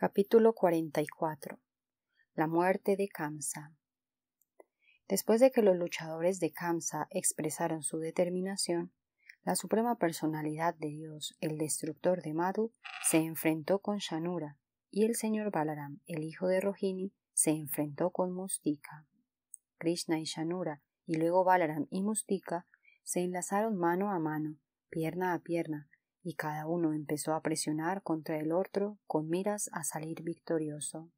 Capítulo 44 La muerte de Kamsa Después de que los luchadores de Kamsa expresaron su determinación, la suprema personalidad de Dios, el destructor de Madhu, se enfrentó con Shanura y el señor Balaram, el hijo de Rohini, se enfrentó con Mustika. Krishna y Shanura, y luego Balaram y Mustika, se enlazaron mano a mano, pierna a pierna, y cada uno empezó a presionar contra el otro con miras a salir victorioso.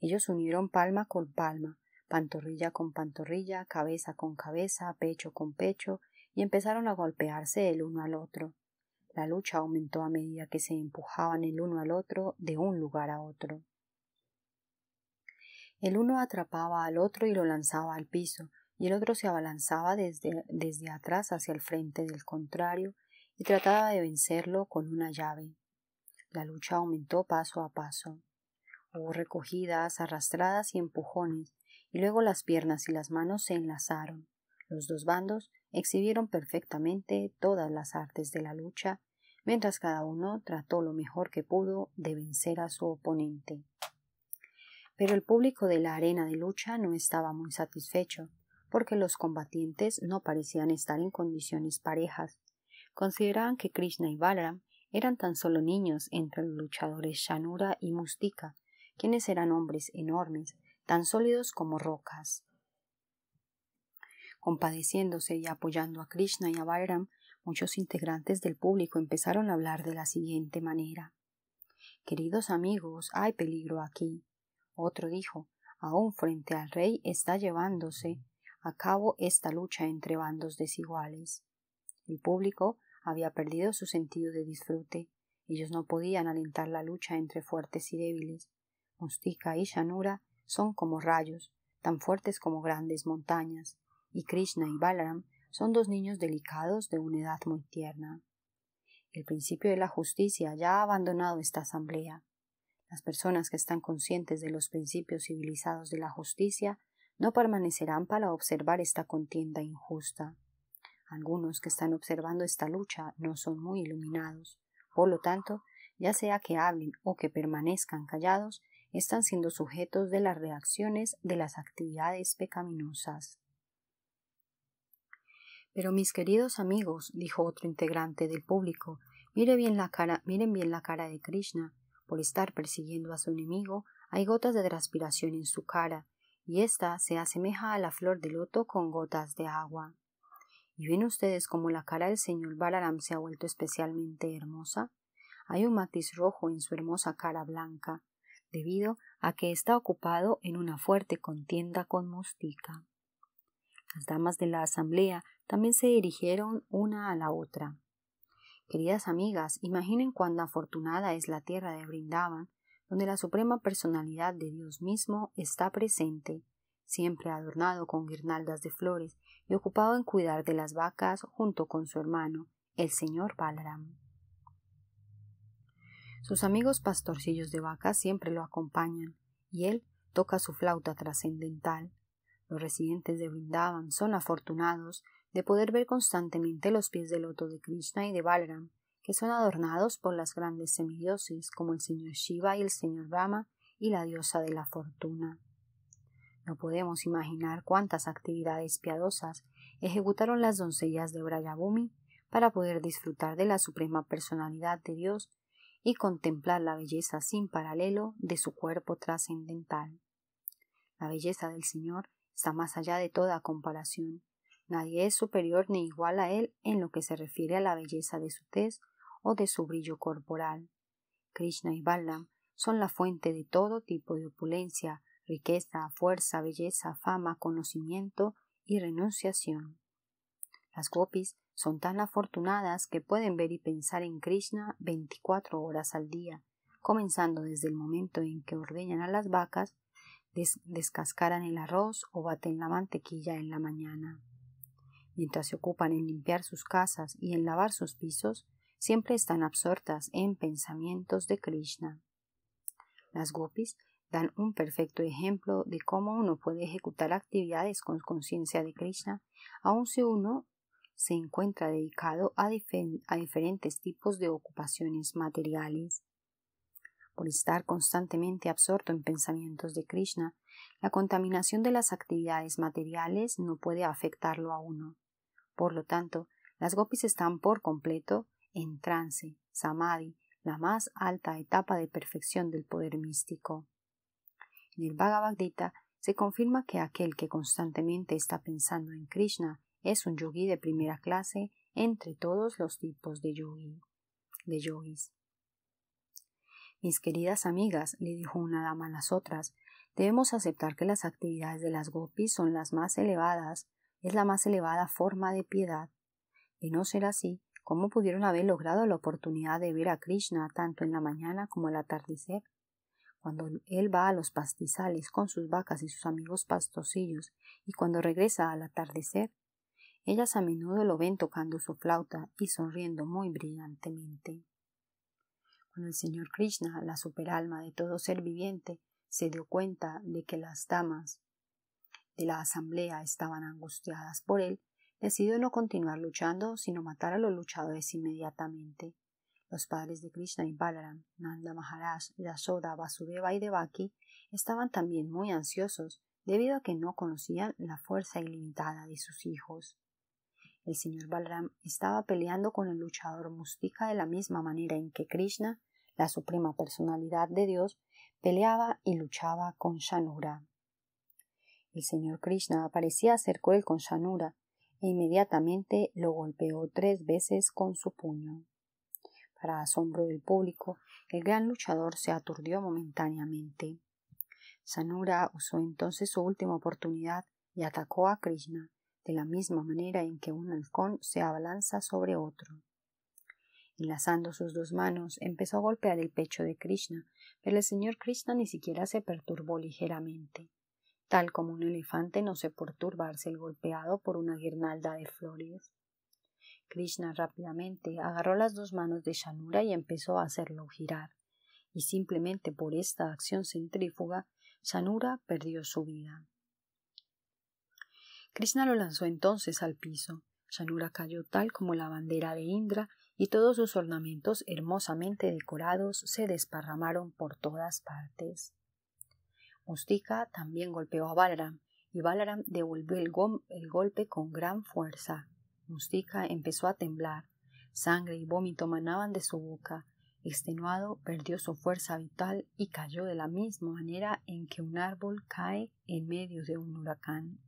Ellos unieron palma con palma, pantorrilla con pantorrilla, cabeza con cabeza, pecho con pecho, y empezaron a golpearse el uno al otro. La lucha aumentó a medida que se empujaban el uno al otro de un lugar a otro. El uno atrapaba al otro y lo lanzaba al piso, y el otro se abalanzaba desde, desde atrás hacia el frente del contrario, y trataba de vencerlo con una llave. La lucha aumentó paso a paso. Hubo recogidas, arrastradas y empujones, y luego las piernas y las manos se enlazaron. Los dos bandos exhibieron perfectamente todas las artes de la lucha, mientras cada uno trató lo mejor que pudo de vencer a su oponente. Pero el público de la arena de lucha no estaba muy satisfecho, porque los combatientes no parecían estar en condiciones parejas consideraban que Krishna y Balaram eran tan solo niños entre los luchadores Shanura y Mustika, quienes eran hombres enormes, tan sólidos como rocas. Compadeciéndose y apoyando a Krishna y a Balaram, muchos integrantes del público empezaron a hablar de la siguiente manera. Queridos amigos, hay peligro aquí. Otro dijo, aún frente al rey está llevándose a cabo esta lucha entre bandos desiguales. El público había perdido su sentido de disfrute. Ellos no podían alentar la lucha entre fuertes y débiles. Mustika y Shanura son como rayos, tan fuertes como grandes montañas, y Krishna y Balaram son dos niños delicados de una edad muy tierna. El principio de la justicia ya ha abandonado esta asamblea. Las personas que están conscientes de los principios civilizados de la justicia no permanecerán para observar esta contienda injusta. Algunos que están observando esta lucha no son muy iluminados, por lo tanto, ya sea que hablen o que permanezcan callados, están siendo sujetos de las reacciones de las actividades pecaminosas. Pero mis queridos amigos, dijo otro integrante del público, mire bien la cara, miren bien la cara de Krishna, por estar persiguiendo a su enemigo, hay gotas de transpiración en su cara, y ésta se asemeja a la flor de loto con gotas de agua. ¿Y ven ustedes cómo la cara del señor Balaram se ha vuelto especialmente hermosa? Hay un matiz rojo en su hermosa cara blanca, debido a que está ocupado en una fuerte contienda con Mostica. Las damas de la asamblea también se dirigieron una a la otra. Queridas amigas, imaginen cuán afortunada es la tierra de Brindavan, donde la suprema personalidad de Dios mismo está presente, siempre adornado con guirnaldas de flores y ocupado en cuidar de las vacas junto con su hermano, el señor Balram. Sus amigos pastorcillos de vacas siempre lo acompañan, y él toca su flauta trascendental. Los residentes de Vrindavan son afortunados de poder ver constantemente los pies de loto de Krishna y de Balram, que son adornados por las grandes semidioses como el señor Shiva y el señor Brahma y la diosa de la fortuna. No podemos imaginar cuántas actividades piadosas ejecutaron las doncellas de Brayabumi para poder disfrutar de la suprema personalidad de Dios y contemplar la belleza sin paralelo de su cuerpo trascendental. La belleza del Señor está más allá de toda comparación. Nadie es superior ni igual a Él en lo que se refiere a la belleza de su tez o de su brillo corporal. Krishna y Balam son la fuente de todo tipo de opulencia, riqueza, fuerza, belleza, fama, conocimiento y renunciación. Las gopis son tan afortunadas que pueden ver y pensar en Krishna 24 horas al día, comenzando desde el momento en que ordeñan a las vacas, descascaran el arroz o baten la mantequilla en la mañana. Mientras se ocupan en limpiar sus casas y en lavar sus pisos, siempre están absortas en pensamientos de Krishna. Las gopis dan un perfecto ejemplo de cómo uno puede ejecutar actividades con conciencia de Krishna, aun si uno se encuentra dedicado a, diferentes tipos de ocupaciones materiales. Por estar constantemente absorto en pensamientos de Krishna, la contaminación de las actividades materiales no puede afectarlo a uno. Por lo tanto, las gopis están por completo en trance, samadhi, la más alta etapa de perfección del poder místico. En el Bhagavad Gita se confirma que aquel que constantemente está pensando en Krishna es un yogi de primera clase entre todos los tipos de, yogi, de yogis. Mis queridas amigas, le dijo una dama a las otras, debemos aceptar que las actividades de las gopis son las más elevadas, es la más elevada forma de piedad. De no ser así, ¿cómo pudieron haber logrado la oportunidad de ver a Krishna tanto en la mañana como la atardecer? cuando él va a los pastizales con sus vacas y sus amigos pastosillos, y cuando regresa al atardecer, ellas a menudo lo ven tocando su flauta y sonriendo muy brillantemente. Cuando el señor Krishna, la superalma de todo ser viviente, se dio cuenta de que las damas de la asamblea estaban angustiadas por él, decidió no continuar luchando, sino matar a los luchadores inmediatamente. Los padres de Krishna y Balaram, Nanda Maharaj, Dasoda, Vasudeva y Devaki estaban también muy ansiosos debido a que no conocían la fuerza ilimitada de sus hijos. El señor Balaram estaba peleando con el luchador Mustika de la misma manera en que Krishna, la suprema personalidad de Dios, peleaba y luchaba con Shanura. El señor Krishna aparecía acercó él con Shanura e inmediatamente lo golpeó tres veces con su puño. Para asombro del público, el gran luchador se aturdió momentáneamente. Sanura usó entonces su última oportunidad y atacó a Krishna de la misma manera en que un halcón se abalanza sobre otro. Enlazando sus dos manos, empezó a golpear el pecho de Krishna, pero el señor Krishna ni siquiera se perturbó ligeramente, tal como un elefante no se perturbarse el golpeado por una guirnalda de flores. Krishna rápidamente agarró las dos manos de Shanura y empezó a hacerlo girar, y simplemente por esta acción centrífuga, Shanura perdió su vida. Krishna lo lanzó entonces al piso. Shanura cayó tal como la bandera de Indra y todos sus ornamentos hermosamente decorados se desparramaron por todas partes. Mustika también golpeó a Balaram y Balaram devolvió el golpe con gran fuerza. Mustica empezó a temblar. Sangre y vómito manaban de su boca. Extenuado, perdió su fuerza vital y cayó de la misma manera en que un árbol cae en medio de un huracán.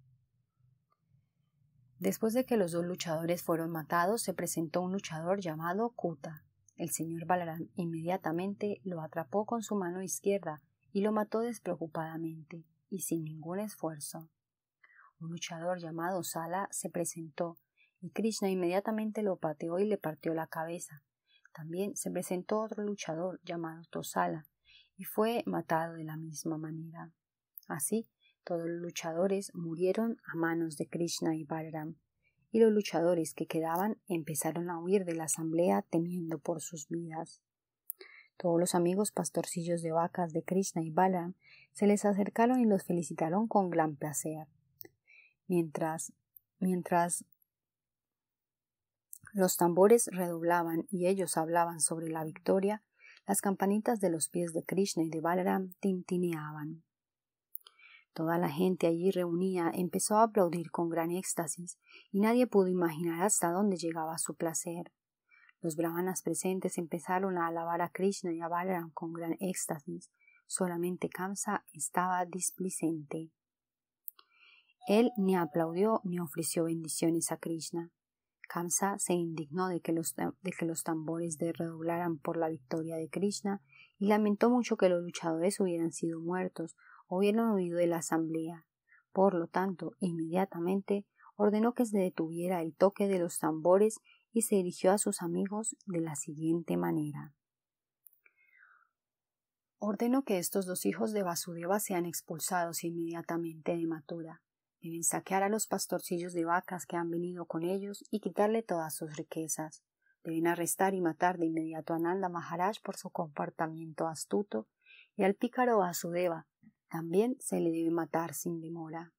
Después de que los dos luchadores fueron matados, se presentó un luchador llamado Kuta. El señor Balaram inmediatamente lo atrapó con su mano izquierda y lo mató despreocupadamente y sin ningún esfuerzo. Un luchador llamado Sala se presentó y Krishna inmediatamente lo pateó y le partió la cabeza. También se presentó otro luchador llamado Tosala y fue matado de la misma manera. Así, todos los luchadores murieron a manos de Krishna y Balaram, y los luchadores que quedaban empezaron a huir de la asamblea temiendo por sus vidas. Todos los amigos pastorcillos de vacas de Krishna y Balaram se les acercaron y los felicitaron con gran placer. Mientras, mientras los tambores redoblaban y ellos hablaban sobre la victoria, las campanitas de los pies de Krishna y de Balaram tintineaban. Toda la gente allí reunida empezó a aplaudir con gran éxtasis, y nadie pudo imaginar hasta dónde llegaba su placer. Los brahmanas presentes empezaron a alabar a Krishna y a Balaram con gran éxtasis. Solamente Kamsa estaba displicente. Él ni aplaudió ni ofreció bendiciones a Krishna. Kamsa se indignó de que, los, tambores de redoblaran por la victoria de Krishna y lamentó mucho que los luchadores hubieran sido muertos o hubieran huido de la asamblea. Por lo tanto, inmediatamente ordenó que se detuviera el toque de los tambores y se dirigió a sus amigos de la siguiente manera. Ordenó que estos dos hijos de Vasudeva sean expulsados inmediatamente de Matura. Deben saquear a los pastorcillos de vacas que han venido con ellos y quitarle todas sus riquezas. Deben arrestar y matar de inmediato a Nanda Maharaj por su comportamiento astuto y al pícaro Asudeva. También se le debe matar sin demora.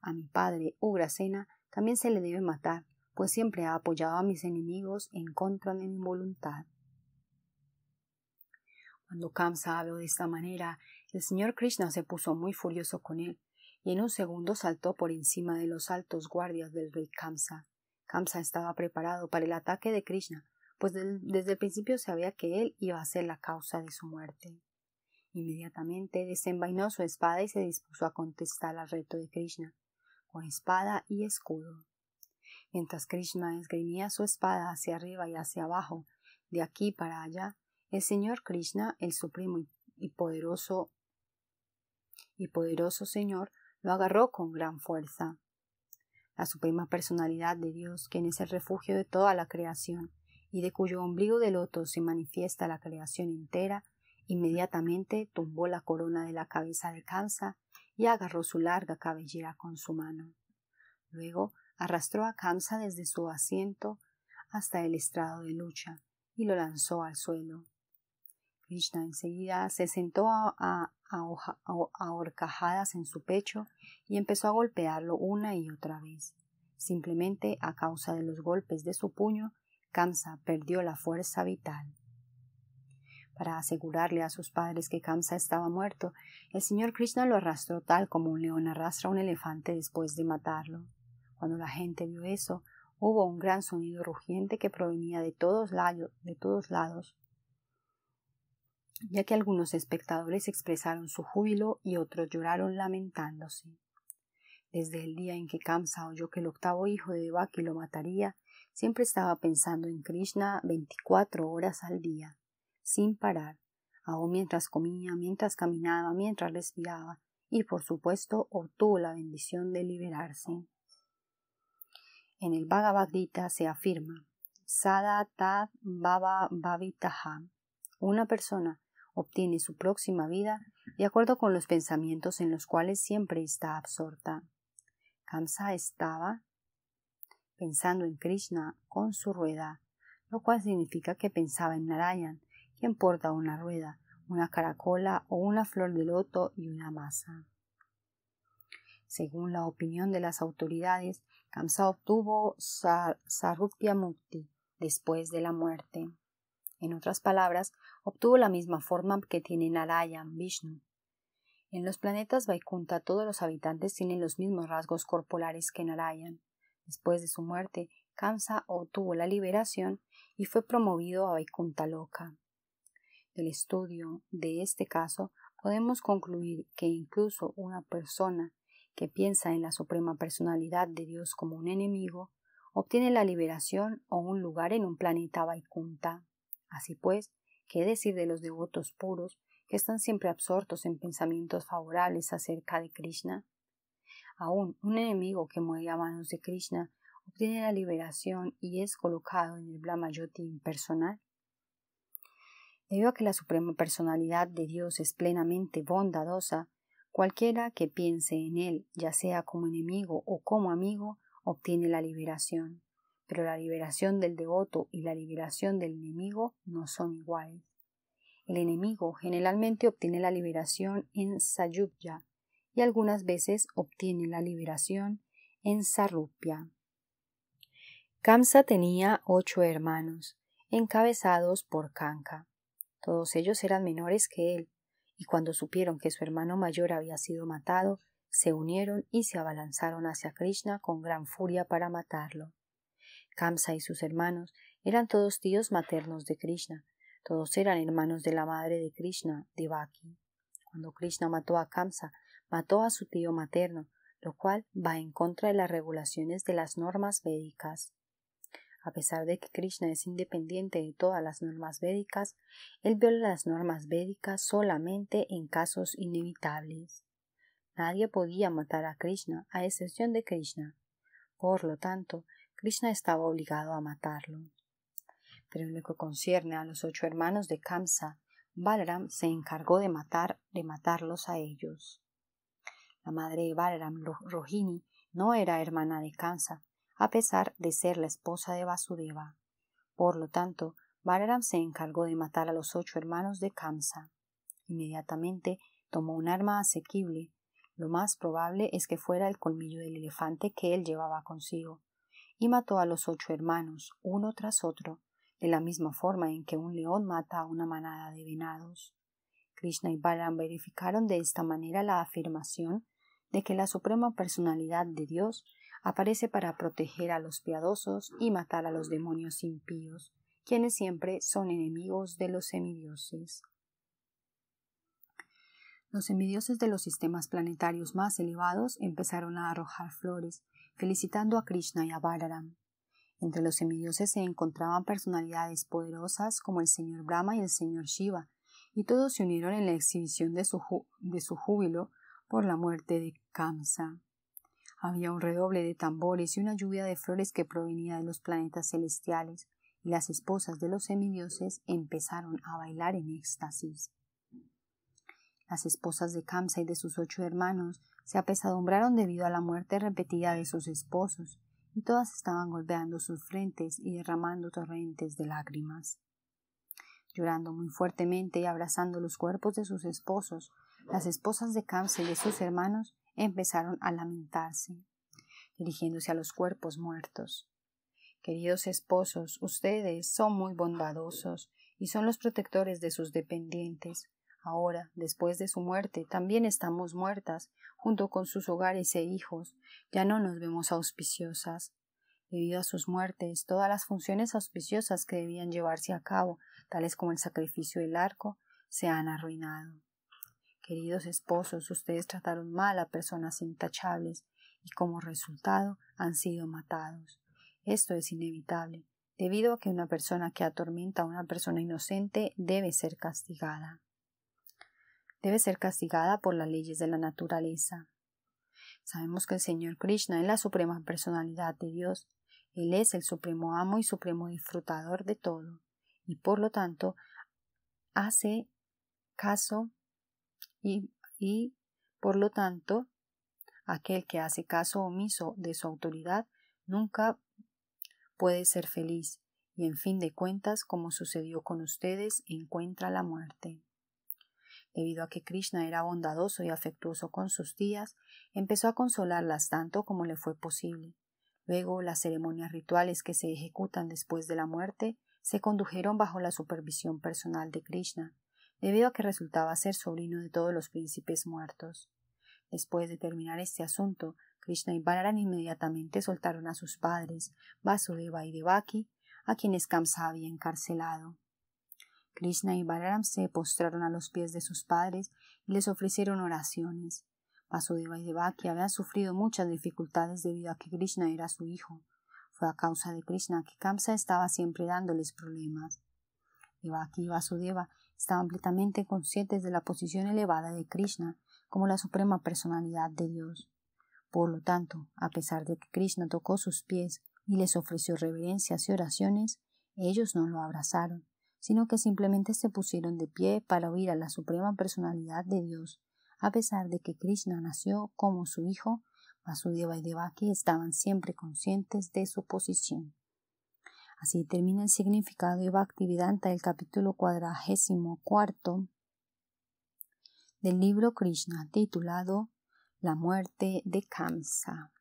A mi padre Ugrasena también se le debe matar, pues siempre ha apoyado a mis enemigos en contra de mi voluntad. Cuando Kamsa habló de esta manera, el señor Krishna se puso muy furioso con él y en un segundo saltó por encima de los altos guardias del rey Kamsa. Kamsa estaba preparado para el ataque de Krishna, pues desde el principio sabía que él iba a ser la causa de su muerte. Inmediatamente desenvainó su espada y se dispuso a contestar al reto de Krishna, con espada y escudo. Mientras Krishna esgrimía su espada hacia arriba y hacia abajo, de aquí para allá, el Señor Krishna, el supremo y poderoso y poderoso Señor, lo agarró con gran fuerza. La suprema personalidad de Dios, quien es el refugio de toda la creación, y de cuyo ombligo de loto se manifiesta la creación entera, inmediatamente tumbó la corona de la cabeza de Kamsa y agarró su larga cabellera con su mano. Luego arrastró a Kamsa desde su asiento hasta el estrado de lucha y lo lanzó al suelo. Krishna enseguida se sentó a, a horcajadas en su pecho y empezó a golpearlo una y otra vez. Simplemente a causa de los golpes de su puño, Kamsa perdió la fuerza vital. Para asegurarle a sus padres que Kamsa estaba muerto, el señor Krishna lo arrastró tal como un león arrastra a un elefante después de matarlo. Cuando la gente vio eso, hubo un gran sonido rugiente que provenía de todos, lados, de todos lados ya que algunos espectadores expresaron su júbilo y otros lloraron lamentándose. Desde el día en que Kamsa oyó que el octavo hijo de Devaki lo mataría, siempre estaba pensando en Krishna veinticuatro horas al día, sin parar, aún mientras comía, mientras caminaba, mientras respiraba, y por supuesto obtuvo la bendición de liberarse. En el Bhagavad Gita se afirma Sada Tad Baba Babitaha, Una persona obtiene su próxima vida de acuerdo con los pensamientos en los cuales siempre está absorta. Kamsa estaba pensando en Krishna con su rueda, lo cual significa que pensaba en Narayan, quien porta una rueda, una caracola o una flor de loto y una masa. Según la opinión de las autoridades, Kamsa obtuvo Sarupya Mukti después de la muerte. En otras palabras, obtuvo la misma forma que tiene Narayan, Vishnu. En los planetas Vaikunta todos los habitantes tienen los mismos rasgos corporales que Narayan. Después de su muerte, Kamsa obtuvo la liberación y fue promovido a Vaikunta Loca. Del estudio de este caso podemos concluir que incluso una persona que piensa en la suprema personalidad de Dios como un enemigo obtiene la liberación o un lugar en un planeta Vaikunta. Así pues, ¿qué decir de los devotos puros que están siempre absortos en pensamientos favorables acerca de Krishna? Aún un enemigo que muere a manos de Krishna obtiene la liberación y es colocado en el blamayoti impersonal. Debido a que la Suprema Personalidad de Dios es plenamente bondadosa, cualquiera que piense en Él, ya sea como enemigo o como amigo, obtiene la liberación pero la liberación del devoto y la liberación del enemigo no son iguales. El enemigo generalmente obtiene la liberación en Sayupya y algunas veces obtiene la liberación en Sarupya. Kamsa tenía ocho hermanos, encabezados por Kanka. Todos ellos eran menores que él, y cuando supieron que su hermano mayor había sido matado, se unieron y se abalanzaron hacia Krishna con gran furia para matarlo. Kamsa y sus hermanos eran todos tíos maternos de Krishna, todos eran hermanos de la madre de Krishna, Devaki. Cuando Krishna mató a Kamsa, mató a su tío materno, lo cual va en contra de las regulaciones de las normas védicas. A pesar de que Krishna es independiente de todas las normas védicas, él viola las normas védicas solamente en casos inevitables. Nadie podía matar a Krishna, a excepción de Krishna. Por lo tanto, Krishna estaba obligado a matarlo. Pero en lo que concierne a los ocho hermanos de Kamsa, Balaram se encargó de, matar, de matarlos a ellos. La madre de Balaram, Rohini, no era hermana de Kamsa, a pesar de ser la esposa de Vasudeva. Por lo tanto, Balaram se encargó de matar a los ocho hermanos de Kamsa. Inmediatamente tomó un arma asequible. Lo más probable es que fuera el colmillo del elefante que él llevaba consigo y mató a los ocho hermanos, uno tras otro, de la misma forma en que un león mata a una manada de venados. Krishna y Balaram verificaron de esta manera la afirmación de que la Suprema Personalidad de Dios aparece para proteger a los piadosos y matar a los demonios impíos, quienes siempre son enemigos de los semidioses. Los semidioses de los sistemas planetarios más elevados empezaron a arrojar flores felicitando a Krishna y a Balaram. Entre los semidioses se encontraban personalidades poderosas como el señor Brahma y el señor Shiva, y todos se unieron en la exhibición de su, de su júbilo por la muerte de Kamsa. Había un redoble de tambores y una lluvia de flores que provenía de los planetas celestiales, y las esposas de los semidioses empezaron a bailar en éxtasis. Las esposas de Kamsa y de sus ocho hermanos se apesadumbraron debido a la muerte repetida de sus esposos, y todas estaban golpeando sus frentes y derramando torrentes de lágrimas. Llorando muy fuertemente y abrazando los cuerpos de sus esposos, las esposas de Kamsa y de sus hermanos empezaron a lamentarse, dirigiéndose a los cuerpos muertos. Queridos esposos, ustedes son muy bondadosos y son los protectores de sus dependientes ahora, después de su muerte, también estamos muertas, junto con sus hogares e hijos, ya no nos vemos auspiciosas. Debido a sus muertes, todas las funciones auspiciosas que debían llevarse a cabo, tales como el sacrificio del arco, se han arruinado. Queridos esposos, ustedes trataron mal a personas intachables y como resultado han sido matados. Esto es inevitable, debido a que una persona que atormenta a una persona inocente debe ser castigada debe ser castigada por las leyes de la naturaleza. Sabemos que el Señor Krishna es la suprema personalidad de Dios. Él es el supremo amo y supremo disfrutador de todo, y por lo tanto hace caso y, y por lo tanto aquel que hace caso omiso de su autoridad nunca puede ser feliz, y en fin de cuentas, como sucedió con ustedes, encuentra la muerte. Debido a que Krishna era bondadoso y afectuoso con sus tías, empezó a consolarlas tanto como le fue posible. Luego, las ceremonias rituales que se ejecutan después de la muerte se condujeron bajo la supervisión personal de Krishna, debido a que resultaba ser sobrino de todos los príncipes muertos. Después de terminar este asunto, Krishna y Balaran inmediatamente soltaron a sus padres, Vasudeva y Devaki, a quienes Kamsa había encarcelado. Krishna y Balaram se postraron a los pies de sus padres y les ofrecieron oraciones. Vasudeva y Devaki habían sufrido muchas dificultades debido a que Krishna era su hijo. Fue a causa de Krishna que Kamsa estaba siempre dándoles problemas. Devaki y Vasudeva estaban completamente conscientes de la posición elevada de Krishna como la suprema personalidad de Dios. Por lo tanto, a pesar de que Krishna tocó sus pies y les ofreció reverencias y oraciones, ellos no lo abrazaron, sino que simplemente se pusieron de pie para oír a la Suprema Personalidad de Dios, a pesar de que Krishna nació como su hijo, Vasudeva y Devaki estaban siempre conscientes de su posición. Así termina el significado y Bhaktivedanta el capítulo cuadragésimo cuarto del libro Krishna titulado La muerte de Kamsa.